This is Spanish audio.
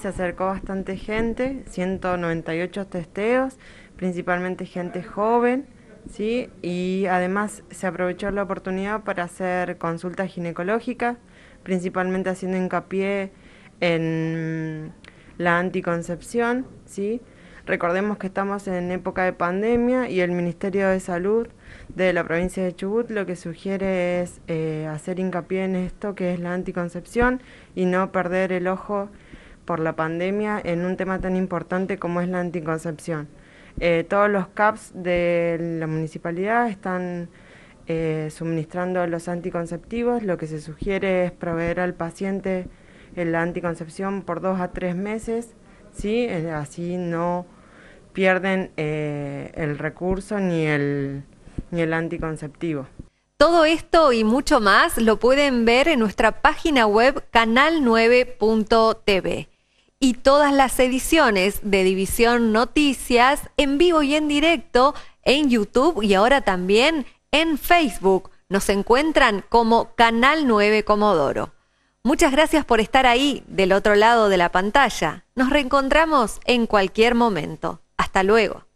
se acercó bastante gente, 198 testeos, principalmente gente joven, ¿sí? Y además se aprovechó la oportunidad para hacer consultas ginecológicas, principalmente haciendo hincapié en la anticoncepción, ¿sí? Recordemos que estamos en época de pandemia y el Ministerio de Salud de la provincia de Chubut lo que sugiere es eh, hacer hincapié en esto que es la anticoncepción y no perder el ojo por la pandemia en un tema tan importante como es la anticoncepción. Eh, todos los CAPS de la municipalidad están eh, suministrando los anticonceptivos. Lo que se sugiere es proveer al paciente eh, la anticoncepción por dos a tres meses, ¿sí? así no pierden el recurso ni el, ni el anticonceptivo. Todo esto y mucho más lo pueden ver en nuestra página web canal9.tv y todas las ediciones de División Noticias en vivo y en directo en YouTube y ahora también en Facebook. Nos encuentran como Canal 9 Comodoro. Muchas gracias por estar ahí del otro lado de la pantalla. Nos reencontramos en cualquier momento. Hasta luego.